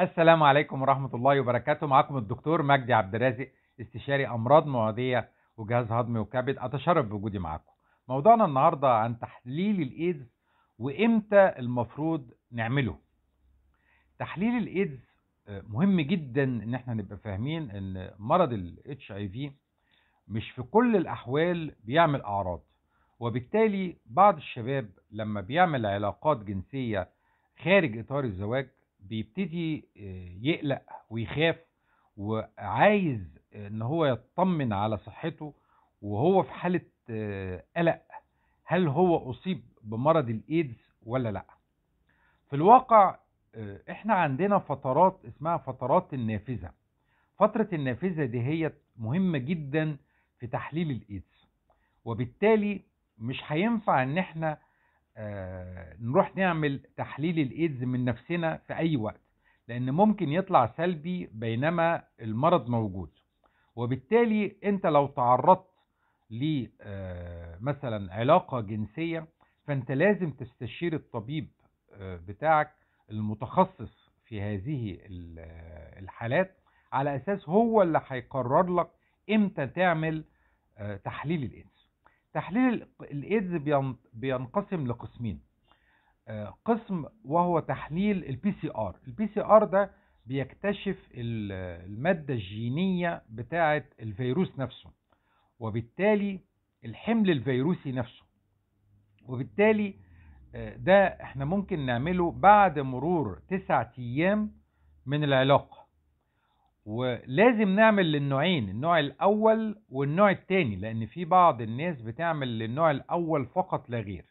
السلام عليكم ورحمة الله وبركاته معكم الدكتور مجدي عبد الرازق استشاري أمراض معدية وجهاز هضمي وكبد أتشرف بوجودي معكم موضوعنا النهاردة عن تحليل الإيدز وإمتى المفروض نعمله تحليل الإيدز آه، مهم جدا إن احنا نبقى فاهمين إن مرض الاتش اي في مش في كل الأحوال بيعمل أعراض وبالتالي بعض الشباب لما بيعمل علاقات جنسية خارج إطار الزواج بيبتدي آه، يقلق ويخاف وعايز ان هو يطمن على صحته وهو في حالة آه، قلق هل هو أصيب بمرض الإيدز ولا لا في الواقع آه، احنا عندنا فترات اسمها فترات النافذة فترة النافذة دي هي مهمة جدا في تحليل الإيدز وبالتالي مش هينفع ان احنا آه، نروح نعمل تحليل الايدز من نفسنا في اي وقت لان ممكن يطلع سلبي بينما المرض موجود وبالتالي انت لو تعرضت لمثلا آه، علاقة جنسية فانت لازم تستشير الطبيب آه، بتاعك المتخصص في هذه الحالات على اساس هو اللي هيقرر لك امتى تعمل تحليل الانس تحليل الايدز بينقسم لقسمين آه، قسم وهو تحليل البي سي ار البي سي ار ده بيكتشف الماده الجينيه بتاعه الفيروس نفسه وبالتالي الحمل الفيروسي نفسه وبالتالي آه، ده احنا ممكن نعمله بعد مرور تسعة ايام من العلاقه ولازم نعمل للنوعين النوع الأول والنوع التاني لأن في بعض الناس بتعمل للنوع الأول فقط لا غير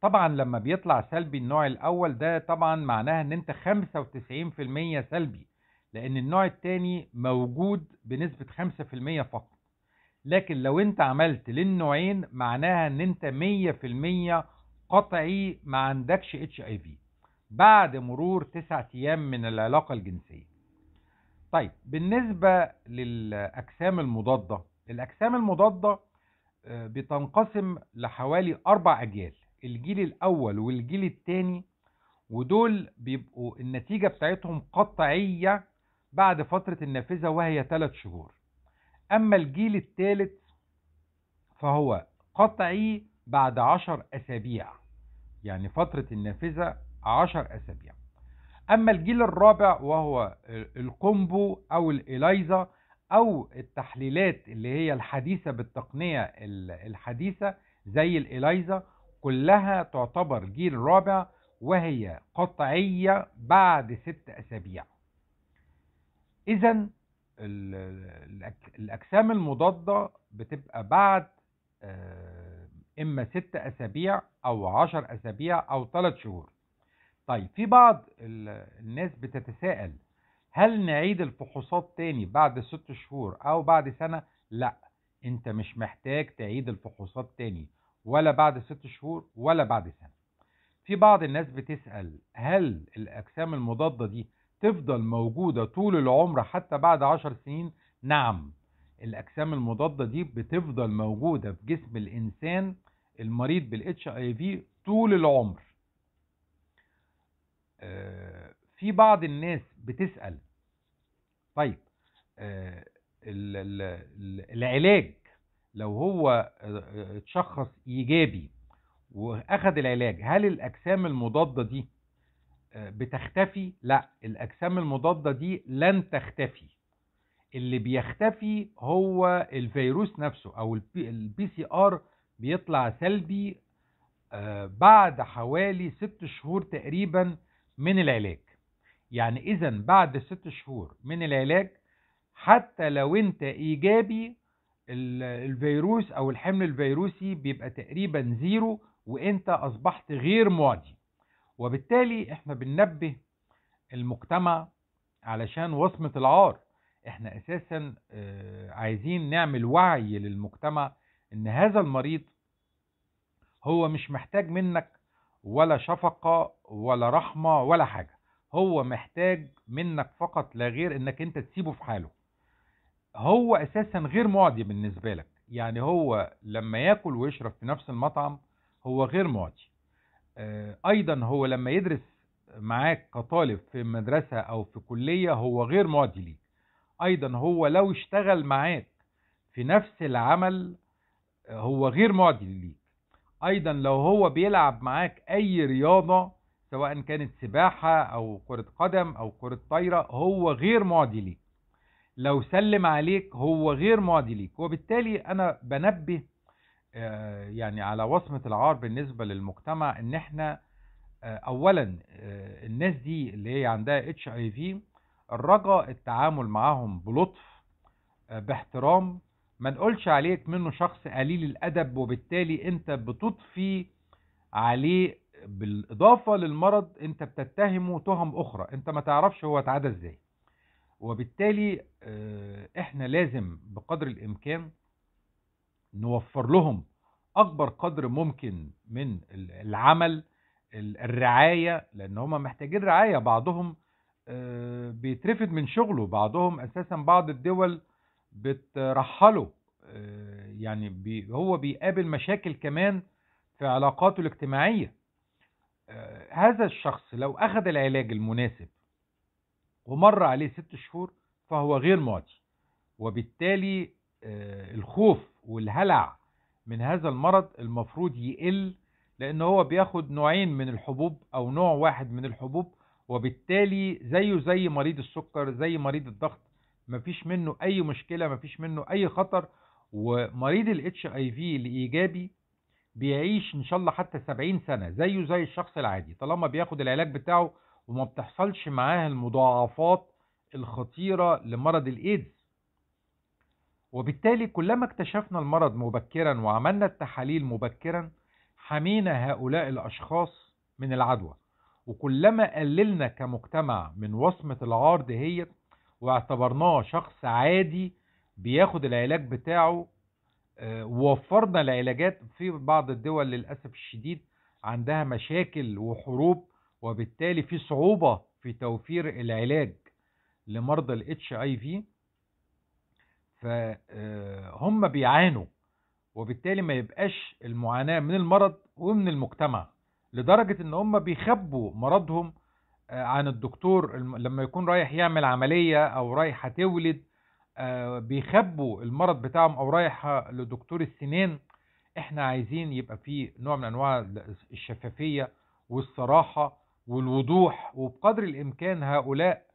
طبعا لما بيطلع سلبي النوع الأول ده طبعا معناها إن أنت 95% سلبي لأن النوع التاني موجود بنسبة 5% فقط لكن لو أنت عملت للنوعين معناها إن أنت 100% قطعي ما عندكش اتش اي في بعد مرور 9 أيام من العلاقة الجنسية طيب بالنسبة للأجسام المضادة الأجسام المضادة آه، بتنقسم لحوالي أربع أجيال الجيل الأول والجيل الثاني ودول بيبقوا النتيجة بتاعتهم قطعية بعد فترة النافذة وهي ثلاث شهور أما الجيل الثالث فهو قطعي بعد عشر أسابيع يعني فترة النافذة عشر أسابيع أما الجيل الرابع وهو الكومبو أو الاليزا أو التحليلات اللي هي الحديثة بالتقنية الحديثة زي الاليزا كلها تعتبر جيل رابع وهي قطعية بعد ست أسابيع إذا الأجسام المضادة بتبقى بعد آه، إما ست أسابيع أو عشر أسابيع أو ثلاث شهور طيب في بعض الناس بتتساءل هل نعيد الفحوصات تاني بعد ست شهور او بعد سنة لا انت مش محتاج تعيد الفحوصات تاني ولا بعد ست شهور ولا بعد سنة في بعض الناس بتسأل هل الأجسام المضادة دي تفضل موجودة طول العمر حتى بعد عشر سنين نعم الأجسام المضادة دي بتفضل موجودة في جسم الإنسان المريض بالاتش اي في طول العمر آه، في بعض الناس بتسأل طيب آه، العلاج لو هو آه، اتشخص ايجابي واخد العلاج هل الاجسام المضاده دي بتختفي لا الاجسام المضاده دي لن تختفي اللي بيختفي هو الفيروس نفسه او البي سي ار بيطلع سلبي بعد حوالي ست شهور تقريبا من العلاج يعني إذا بعد ست شهور من العلاج حتى لو أنت إيجابي الفيروس أو الحمل الفيروسي بيبقى تقريبا زيرو وأنت أصبحت غير معدي وبالتالي إحنا بننبه المجتمع علشان وصمة العار إحنا أساسا آه، عايزين نعمل وعي للمجتمع إن هذا المريض هو مش محتاج منك ولا شفقة ولا رحمة ولا حاجة هو محتاج منك فقط لا غير انك انت تسيبه في حاله هو اساسا غير معدي بالنسبة لك يعني هو لما ياكل ويشرب في نفس المطعم هو غير معدي آه، ايضا هو لما يدرس معاك كطالب في مدرسة او في كلية هو غير معدي ليك ايضا هو لو اشتغل معاك في نفس العمل هو غير معدي ليك ايضا لو هو بيلعب معاك اي رياضة سواء كانت سباحة او كرة قدم او كرة طايرة هو غير معدي ليك لو سلم عليك هو غير معدي ليك وبالتالي انا بنبه آه، يعني على وصمة العار بالنسبة للمجتمع ان احنا آه، اولا آه، الناس دي اللي هي عندها اتش اي في الرجاء التعامل معاهم بلطف باحترام ما نقولش عليك منه شخص قليل الأدب وبالتالي أنت بتضفي عليه بالإضافة للمرض أنت بتتهمه تهم أخرى أنت ما تعرفش هو اتعدى إزاي وبالتالي آه، إحنا لازم بقدر الإمكان نوفر لهم أكبر قدر ممكن من العمل الرعاية لأن هم محتاجين رعاية بعضهم آه، بيترفد من شغله بعضهم أساسا بعض الدول بترحله آه، يعني بي هو بيقابل مشاكل كمان في علاقاته الاجتماعية آه، هذا الشخص لو أخذ العلاج المناسب ومر عليه ست شهور فهو غير معدي وبالتالي آه، الخوف والهلع من هذا المرض المفروض يقل لأن هو بياخد نوعين من الحبوب أو نوع واحد من الحبوب وبالتالي زيه زي مريض السكر زي مريض الضغط مفيش منه اي مشكله مفيش منه اي خطر ومريض الاتش اي في الايجابي بيعيش ان شاء الله حتى 70 سنه زيه زي الشخص العادي طالما بياخد العلاج بتاعه وما بتحصلش معاه المضاعفات الخطيره لمرض الايدز وبالتالي كلما اكتشفنا المرض مبكرا وعملنا التحاليل مبكرا حمينا هؤلاء الاشخاص من العدوى وكلما قللنا كمجتمع من وصمه العار دهيت واعتبرناه شخص عادي بياخد العلاج بتاعه آه، ووفرنا العلاجات في بعض الدول للأسف الشديد عندها مشاكل وحروب وبالتالي في صعوبة في توفير العلاج لمرضى الاتش اي آه، في فهم بيعانوا وبالتالي ما يبقاش المعاناة من المرض ومن المجتمع لدرجة ان هم بيخبوا مرضهم آه، عن الدكتور لما يكون رايح يعمل عملية أو رايح هتولد آه، بيخبوا المرض بتاعهم أو رايحة لدكتور السنين احنا عايزين يبقى في نوع من أنواع الشفافية والصراحة والوضوح وبقدر الإمكان هؤلاء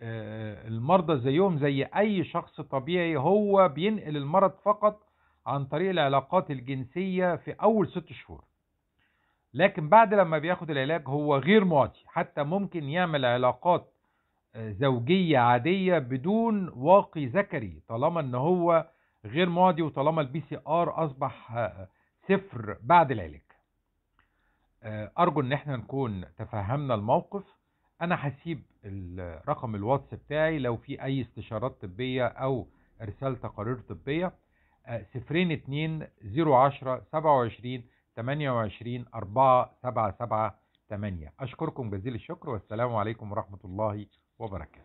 آه، المرضى زيهم زي أي شخص طبيعي هو بينقل المرض فقط عن طريق العلاقات الجنسية في أول ست شهور لكن بعد لما بياخد العلاج هو غير معطي حتى ممكن يعمل علاقات آه، زوجية عادية بدون واقي ذكري طالما ان هو غير معدي وطالما البي سي ار اصبح آه، صفر بعد العلاج آه، ارجو ان احنا نكون تفهمنا الموقف انا هسيب رقم الواتس بتاعي لو في اي استشارات طبية او ارسال تقارير طبية صفرين اتنين زيرو عشرة سبعة وعشرين 28 4 7 7 8 أشكركم جزيل الشكر والسلام عليكم ورحمة الله وبركاته